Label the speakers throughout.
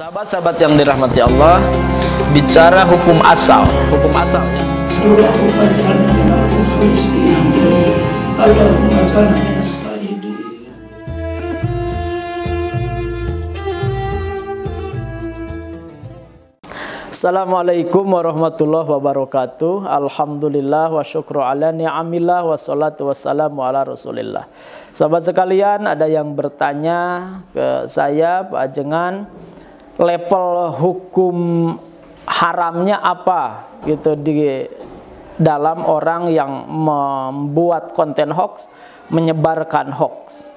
Speaker 1: Sahabat-sahabat yang dirahmati Allah, bicara hukum asal, hukum asal ya. Assalamualaikum warahmatullahi wabarakatuh Alhamdulillah wa syukru ala ni'amillah wa salatu wassalamu ala rasulillah Sahabat sekalian ada yang bertanya ke saya Pak Ajengan level hukum haramnya apa gitu di dalam orang yang membuat konten hoax, menyebarkan hoax.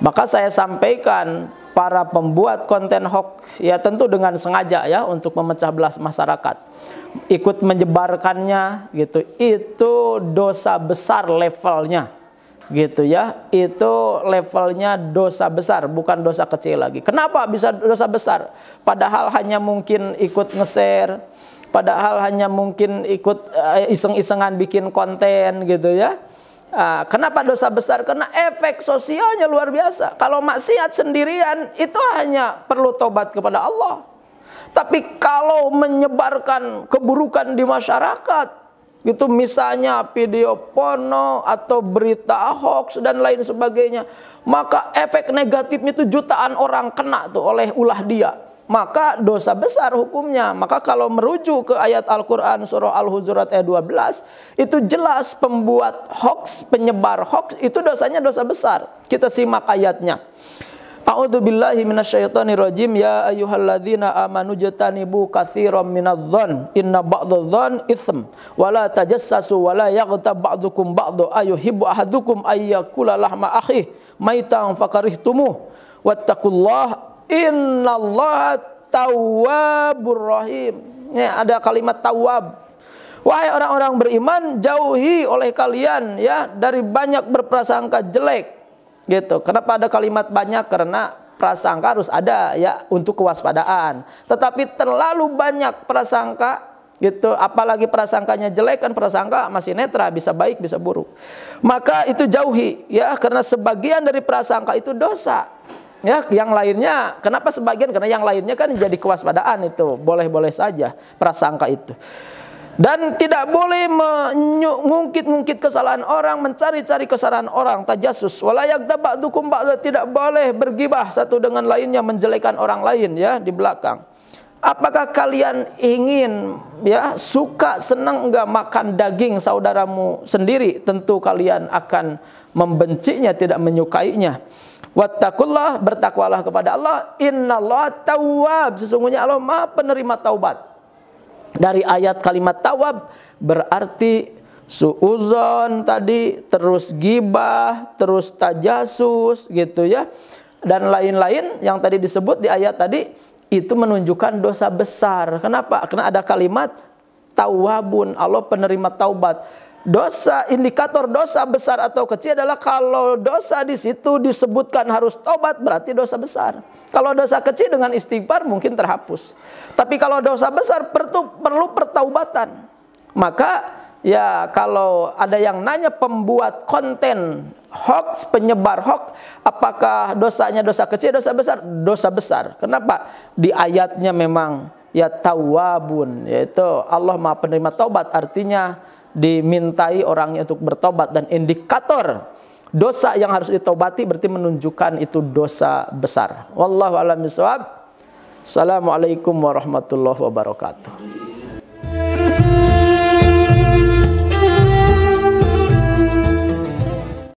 Speaker 1: Maka saya sampaikan para pembuat konten hoax ya tentu dengan sengaja ya untuk memecah belah masyarakat. Ikut menyebarkannya gitu. Itu dosa besar levelnya gitu ya itu levelnya dosa besar bukan dosa kecil lagi kenapa bisa dosa besar padahal hanya mungkin ikut ngeser, padahal hanya mungkin ikut eh, iseng-isengan bikin konten gitu ya ah, kenapa dosa besar karena efek sosialnya luar biasa kalau maksiat sendirian itu hanya perlu tobat kepada Allah tapi kalau menyebarkan keburukan di masyarakat itu misalnya video porno atau berita hoax dan lain sebagainya. Maka efek negatifnya itu jutaan orang kena tuh oleh ulah dia. Maka dosa besar hukumnya. Maka kalau merujuk ke ayat Al-Quran surah Al-Huzurat ayat 12. Itu jelas pembuat hoax, penyebar hoax itu dosanya dosa besar. Kita simak ayatnya. A'udzu billahi minasyaitonir rajim ya ayyuhalladzina amanu jatanibu katsiran minadh-dhon inna ba'dadh-dhon itsm wa la tajassasu wa la yaghtab ba'dukum ba'dha ayuhibbu ahadukum ayyakula lahma akhi maitan fakarihtumu wattaqullaha innallaha tawwabur rahim ya ada kalimat tawab wahai orang-orang beriman jauhi oleh kalian ya dari banyak berprasangka jelek Gitu. Kenapa ada kalimat banyak? Karena prasangka harus ada ya untuk kewaspadaan. Tetapi terlalu banyak prasangka gitu apalagi prasangkanya jelek kan prasangka masih netra bisa baik bisa buruk maka itu jauhi ya karena sebagian dari prasangka itu dosa ya yang lainnya kenapa sebagian karena yang lainnya kan jadi kewaspadaan itu boleh-boleh saja prasangka itu dan tidak boleh mengungkit-ungkit kesalahan orang, mencari-cari kesalahan orang, tajasus. Walayak dapat dukum tidak boleh bergibah satu dengan lainnya menjelekan orang lain ya di belakang. Apakah kalian ingin ya suka senang enggak makan daging saudaramu sendiri? Tentu kalian akan membencinya, tidak menyukainya. Wattakullah bertakwalah kepada Allah. Innallaha tawwab. Sesungguhnya Allah Maha penerima taubat dari ayat kalimat tawab berarti suuzon tadi terus gibah terus tajasus gitu ya dan lain-lain yang tadi disebut di ayat tadi itu menunjukkan dosa besar kenapa karena ada kalimat tawabun Allah penerima taubat dosa indikator dosa besar atau kecil adalah kalau dosa di situ disebutkan harus tobat berarti dosa besar. Kalau dosa kecil dengan istighfar mungkin terhapus. Tapi kalau dosa besar perlu perlu pertaubatan. Maka ya kalau ada yang nanya pembuat konten hoax, penyebar hoax, apakah dosanya dosa kecil, dosa besar? Dosa besar. Kenapa? Di ayatnya memang ya tawabun, yaitu Allah Maha penerima taubat artinya dimintai orangnya untuk bertobat dan indikator dosa yang harus ditobati berarti menunjukkan itu dosa besar. Wallahu a'lam bishawab. Assalamualaikum warahmatullahi wabarakatuh.